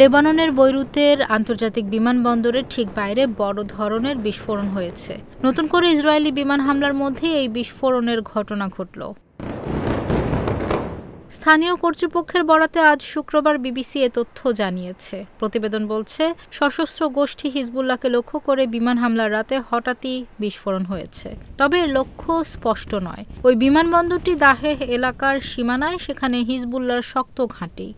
লেবাননের বৈরুতের আন্তর্জাতিক বিমানবন্দরের ঠিক বাইরে বড় ধরনের বিস্ফোরণ হয়েছে নতুন করে ইসরায়েলি বিমান হামলার মধ্যে এই বিস্ফোরণের ঘটনা ঘটল স্থানীয় কর্তৃপক্ষের বরাতে আজ শুক্রবার বিবিসি এ তথ্য জানিয়েছে প্রতিবেদন বলছে সশস্ত্র গোষ্ঠী হিজবুল্লাহকে লক্ষ্য করে বিমান হামলার রাতে হঠাৎই বিস্ফোরণ হয়েছে তবে লক্ষ্য স্পষ্ট নয় ওই বিমানবন্দরটি দাহে এলাকার সীমানায় সেখানে হিজবুল্লার শক্ত ঘাঁটি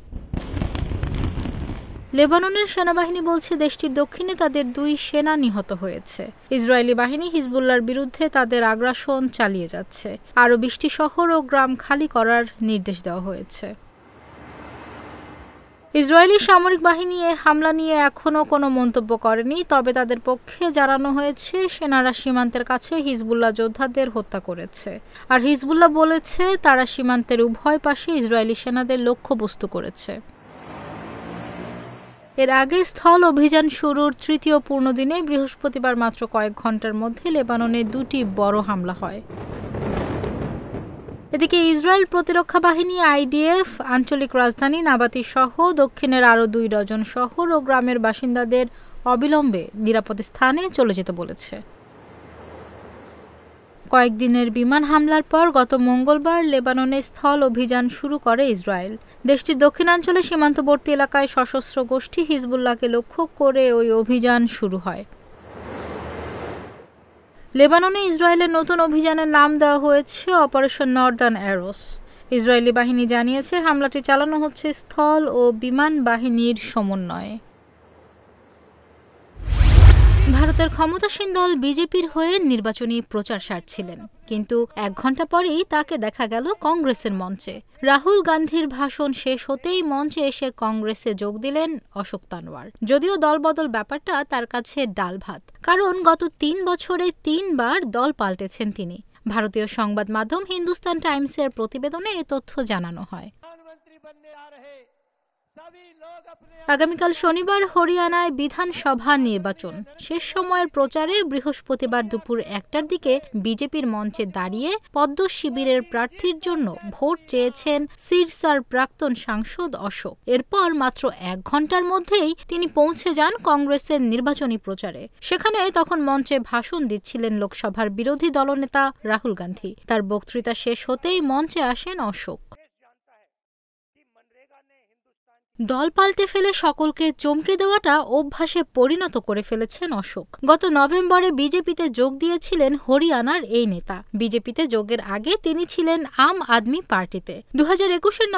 লেবাননের সেনাবাহিনী বলছে দেশটির দক্ষিণে তাদের দুই সেনা নিহত হয়েছে ইসরায়েলি বাহিনী হিজবুল্লার বিরুদ্ধে তাদের আগ্রাসন চালিয়ে যাচ্ছে আরও বিশটি শহর ও গ্রাম খালি করার নির্দেশ দেওয়া হয়েছে ইসরায়েলি সামরিক বাহিনী এ হামলা নিয়ে এখনও কোনো মন্তব্য করেনি তবে তাদের পক্ষে জানানো হয়েছে সেনারা সীমান্তের কাছে হিজবুল্লাহ যোদ্ধাদের হত্যা করেছে আর হিজবুল্লাহ বলেছে তারা সীমান্তের উভয় পাশে ইসরায়েলি সেনাদের লক্ষ্যবস্তু করেছে এর আগে স্থল অভিযান শুরুর তৃতীয় দিনে বৃহস্পতিবার মাত্র কয়েক ঘন্টার মধ্যে লেবাননে দুটি বড় হামলা হয় এদিকে ইসরায়েল প্রতিরক্ষা বাহিনী আইডিএফ আঞ্চলিক রাজধানী নাবাতি সহ দক্ষিণের আরও দুই ডজন শহর ও গ্রামের বাসিন্দাদের অবিলম্বে নিরাপদ স্থানে চলে যেতে বলেছে কয়েকদিনের বিমান হামলার পর গত মঙ্গলবার লেবাননে স্থল অভিযান শুরু করে ইসরায়েল দেশটির দক্ষিণাঞ্চলে সীমান্তবর্তী এলাকায় সশস্ত্র গোষ্ঠী হিজবুল্লাহকে লক্ষ্য করে ওই অভিযান শুরু হয় লেবাননে ইসরায়েলের নতুন অভিযানের নাম দেওয়া হয়েছে অপারেশন নর্দার্ন অ্যারোস ইসরায়েলি বাহিনী জানিয়েছে হামলাটি চালানো হচ্ছে স্থল ও বিমান বাহিনীর সমন্বয়ে তার ক্ষমতাসীন দল বিজেপির হয়ে নির্বাচনী প্রচার সারছিলেন কিন্তু এক ঘন্টা পরেই তাকে দেখা গেল কংগ্রেসের মঞ্চে রাহুল গান্ধীর ভাষণ শেষ হতেই মঞ্চে এসে কংগ্রেসে যোগ দিলেন অশোক তানওয়ার যদিও দলবদল ব্যাপারটা তার কাছে ডাল ভাত কারণ গত তিন বছরে তিনবার দল পাল্টেছেন তিনি ভারতীয় সংবাদ মাধ্যম হিন্দুস্তান টাইমসের প্রতিবেদনে এ তথ্য জানানো হয় আগামীকাল শনিবার হরিয়ানায় বিধানসভা নির্বাচন শেষ সময়ের প্রচারে বৃহস্পতিবার দুপুর একটার দিকে বিজেপির মঞ্চে দাঁড়িয়ে পদ্ম শিবিরের প্রার্থীর জন্য ভোট চেয়েছেন সিরসার প্রাক্তন সাংসদ অশোক এরপর মাত্র এক ঘন্টার মধ্যেই তিনি পৌঁছে যান কংগ্রেসের নির্বাচনী প্রচারে সেখানে তখন মঞ্চে ভাষণ দিচ্ছিলেন লোকসভার বিরোধী দলনেতা রাহুল গান্ধী তার বক্তৃতা শেষ হতেই মঞ্চে আসেন অশোক দল পাল্টে ফেলে সকলকে চমকে দেওয়াটা অভ্যাসে পরিণত করে ফেলেছেন অশোক গত নভেম্বরে বিজেপিতে যোগ দিয়েছিলেন হরিয়ানার এই নেতা বিজেপিতে যোগের আগে তিনি ছিলেন আম আদমি পার্টিতে দু হাজার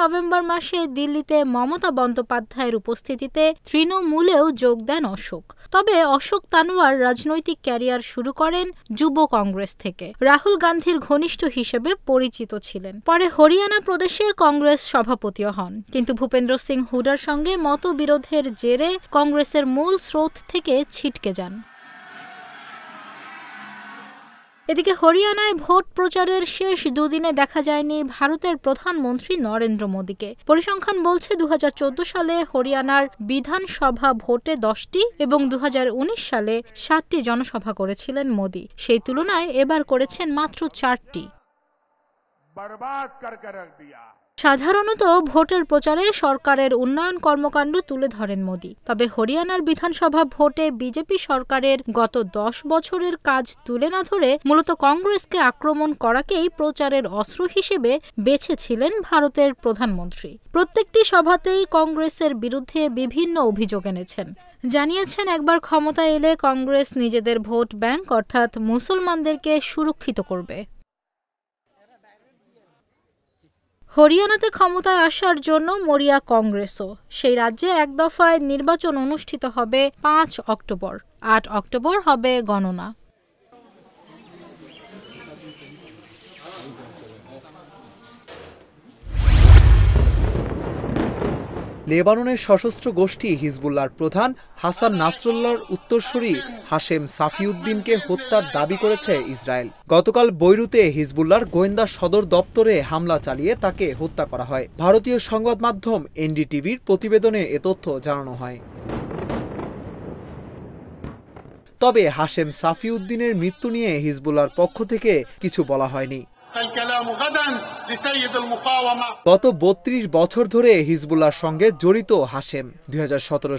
নভেম্বর মাসে দিল্লিতে মমতা বন্দ্যোপাধ্যায়ের উপস্থিতিতে তৃণমূলেও যোগ দেন অশোক তবে অশোক তানোয়ার রাজনৈতিক ক্যারিয়ার শুরু করেন যুব কংগ্রেস থেকে রাহুল গান্ধীর ঘনিষ্ঠ হিসেবে পরিচিত ছিলেন পরে হরিয়ানা প্রদেশে কংগ্রেস সভাপতিও হন কিন্তু ভূপেন্দ্র সিং হুডা হাসিনার সঙ্গে মতবিরোধের জেরে কংগ্রেসের মূল স্রোত থেকে ছিটকে যান এদিকে হরিয়ানায় ভোট প্রচারের শেষ দুদিনে দেখা যায়নি ভারতের প্রধানমন্ত্রী নরেন্দ্র মোদীকে পরিসংখ্যান বলছে দু সালে হরিয়ানার বিধানসভা ভোটে দশটি এবং দু সালে সাতটি জনসভা করেছিলেন মোদী সেই তুলনায় এবার করেছেন মাত্র চারটি বরবাদ সাধারণত ভোটের প্রচারে সরকারের উন্নয়ন কর্মকাণ্ড তুলে ধরেন মোদি তবে হরিয়ানার বিধানসভা ভোটে বিজেপি সরকারের গত দশ বছরের কাজ তুলে না ধরে মূলত কংগ্রেসকে আক্রমণ করাকেই প্রচারের অস্ত্র হিসেবে বেছেছিলেন ভারতের প্রধানমন্ত্রী প্রত্যেকটি সভাতেই কংগ্রেসের বিরুদ্ধে বিভিন্ন অভিযোগ এনেছেন জানিয়েছেন একবার ক্ষমতা এলে কংগ্রেস নিজেদের ভোট ব্যাংক অর্থাৎ মুসলমানদেরকে সুরক্ষিত করবে হরিয়ানাতে ক্ষমতায় আসার জন্য মরিয়া কংগ্রেসও সেই রাজ্যে এক দফায় নির্বাচন অনুষ্ঠিত হবে পাঁচ অক্টোবর আট অক্টোবর হবে গণনা লেবাননের সশস্ত্র গোষ্ঠী হিজবুল্লার প্রধান হাসান নাসরুল্লাহর উত্তরসূরি হাশেম সাফিউদ্দিনকে হত্যার দাবি করেছে ইসরায়েল গতকাল বৈরুতে হিজবুল্লার গোয়েন্দা সদর দপ্তরে হামলা চালিয়ে তাকে হত্যা করা হয় ভারতীয় সংবাদ মাধ্যম এনডিটিভির প্রতিবেদনে এ তথ্য জানানো হয় তবে হাশেম সাফিউদ্দিনের মৃত্যু নিয়ে হিজবুল্লার পক্ষ থেকে কিছু বলা হয়নি গত ৩২ বছর ধরে হিজবুল্লার সঙ্গে জড়িত হাসেম দুই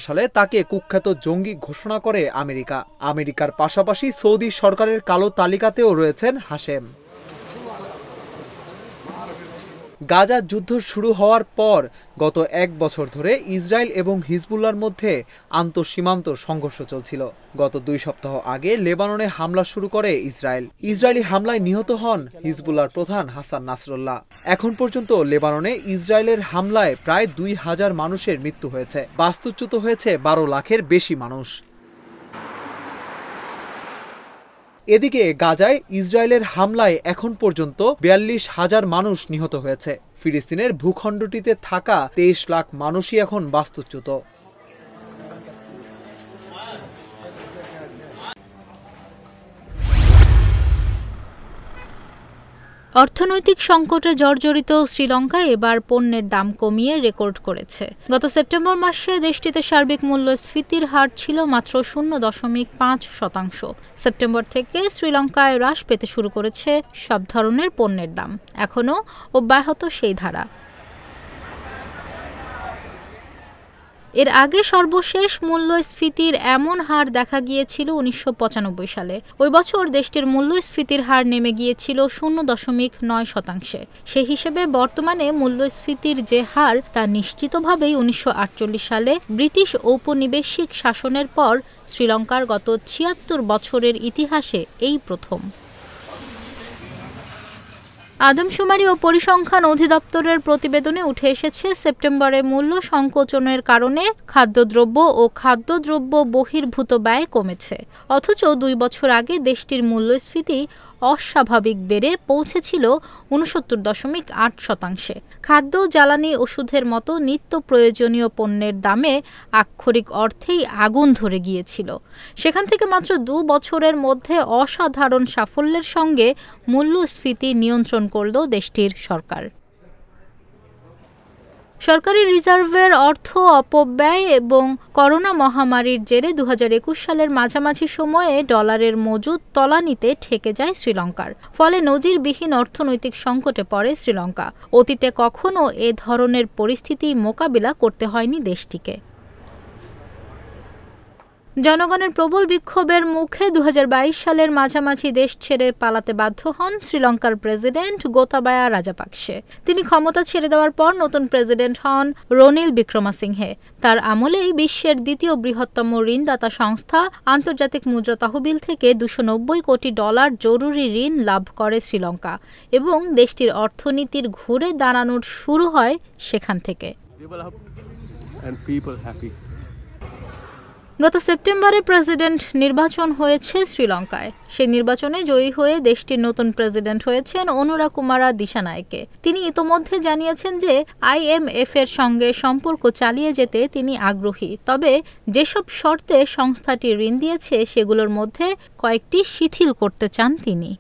সালে তাকে কুখ্যাত জঙ্গি ঘোষণা করে আমেরিকা আমেরিকার পাশাপাশি সৌদি সরকারের কালো তালিকাতেও রয়েছেন হাসেম গাজা যুদ্ধ শুরু হওয়ার পর গত এক বছর ধরে ইসরায়েল এবং হিজবুল্লার মধ্যে আন্তঃসীমান্ত সংঘর্ষ চলছিল গত দুই সপ্তাহ আগে লেবাননে হামলা শুরু করে ইসরায়েল ইসরায়েলি হামলায় নিহত হন হিজবুল্লার প্রধান হাসান নাসরুল্লাহ এখন পর্যন্ত লেবাননে ইসরায়েলের হামলায় প্রায় দুই হাজার মানুষের মৃত্যু হয়েছে বাস্তুচ্যুত হয়েছে বারো লাখের বেশি মানুষ এদিকে গাজায় ইসরায়েলের হামলায় এখন পর্যন্ত বিয়াল্লিশ হাজার মানুষ নিহত হয়েছে ফিলিস্তিনের ভূখণ্ডটিতে থাকা তেইশ লাখ মানুষই এখন বাস্তুচ্যুত অর্থনৈতিক সংকটে জর্জরিত শ্রীলঙ্কা এবার পণ্যের দাম কমিয়ে রেকর্ড করেছে গত সেপ্টেম্বর মাসে দেশটিতে সার্বিক মূল্যস্ফীতির হার ছিল মাত্র শূন্য দশমিক পাঁচ শতাংশ সেপ্টেম্বর থেকে শ্রীলঙ্কায় হ্রাস পেতে শুরু করেছে সব ধরনের পণ্যের দাম এখনও অব্যাহত সেই ধারা এর আগে সর্বশেষ মূল্যস্ফীতির এমন হার দেখা গিয়েছিল উনিশশো সালে ওই বছর দেশটির মূল্যস্ফীতির হার নেমে গিয়েছিল শূন্য দশমিক নয় শতাংশে সে হিসেবে বর্তমানে মূল্যস্ফীতির যে হার তা নিশ্চিতভাবেই উনিশশো সালে ব্রিটিশ ঔপনিবেশিক শাসনের পর শ্রীলঙ্কার গত ছিয়াত্তর বছরের ইতিহাসে এই প্রথম আদমশুমারি ও পরিসংখ্যান অধিদপ্তরের প্রতিবেদনে উঠে এসেছে সেপ্টেম্বরে মূল্য সংকোচনের কারণে খাদ্যদ্রব্য ও খাদ্যদ্রব্য বহির্ভূত ব্যয় কমেছে অথচ দুই বছর আগে দেশটির মূল্যস্ফীতি অস্বাভাবিক বেড়ে পৌঁছেছিল উনসত্তর দশমিক আট শতাংশে খাদ্য জ্বালানি ওষুধের মতো নিত্য প্রয়োজনীয় পণ্যের দামে আক্ষরিক অর্থেই আগুন ধরে গিয়েছিল সেখান থেকে মাত্র দু বছরের মধ্যে অসাধারণ সাফল্যের সঙ্গে মূল্যস্ফীতি নিয়ন্ত্রণ করল দেশটির সরকার সরকারি রিজার্ভের অর্থ অপব্যয় এবং করোনা মহামারীর জেরে দু সালের মাঝামাঝি সময়ে ডলারের মজুদ তলানিতে ঠেকে যায় শ্রীলঙ্কার ফলে নজিরবিহীন অর্থনৈতিক সংকটে পড়ে শ্রীলঙ্কা অতীতে কখনও এ ধরনের পরিস্থিতি মোকাবিলা করতে হয়নি দেশটিকে জনগণের প্রবল বিক্ষোভের মুখে দু সালের মাঝামাঝি দেশ ছেড়ে পালাতে বাধ্য হন শ্রীলঙ্কার প্রেসিডেন্ট গোতাবায়া রাজাপাকসে তিনি ক্ষমতা ছেড়ে দেওয়ার পর নতুন প্রেসিডেন্ট হন রনিল বিক্রমাসিংহে তার আমলেই বিশ্বের দ্বিতীয় বৃহত্তম ঋণদাতা সংস্থা আন্তর্জাতিক মুদ্রা তহবিল থেকে দুশো কোটি ডলার জরুরি ঋণ লাভ করে শ্রীলঙ্কা এবং দেশটির অর্থনীতির ঘুরে দাঁড়ানোর শুরু হয় সেখান থেকে গত সেপ্টেম্বরে প্রেসিডেন্ট নির্বাচন হয়েছে শ্রীলঙ্কায় সেই নির্বাচনে জয়ী হয়ে দেশটির নতুন প্রেসিডেন্ট হয়েছেন অনুরা কুমারা দিশানায়কে তিনি ইতোমধ্যে জানিয়েছেন যে আইএমএফ এর সঙ্গে সম্পর্ক চালিয়ে যেতে তিনি আগ্রহী তবে যেসব শর্তে সংস্থাটি ঋণ দিয়েছে সেগুলোর মধ্যে কয়েকটি শিথিল করতে চান তিনি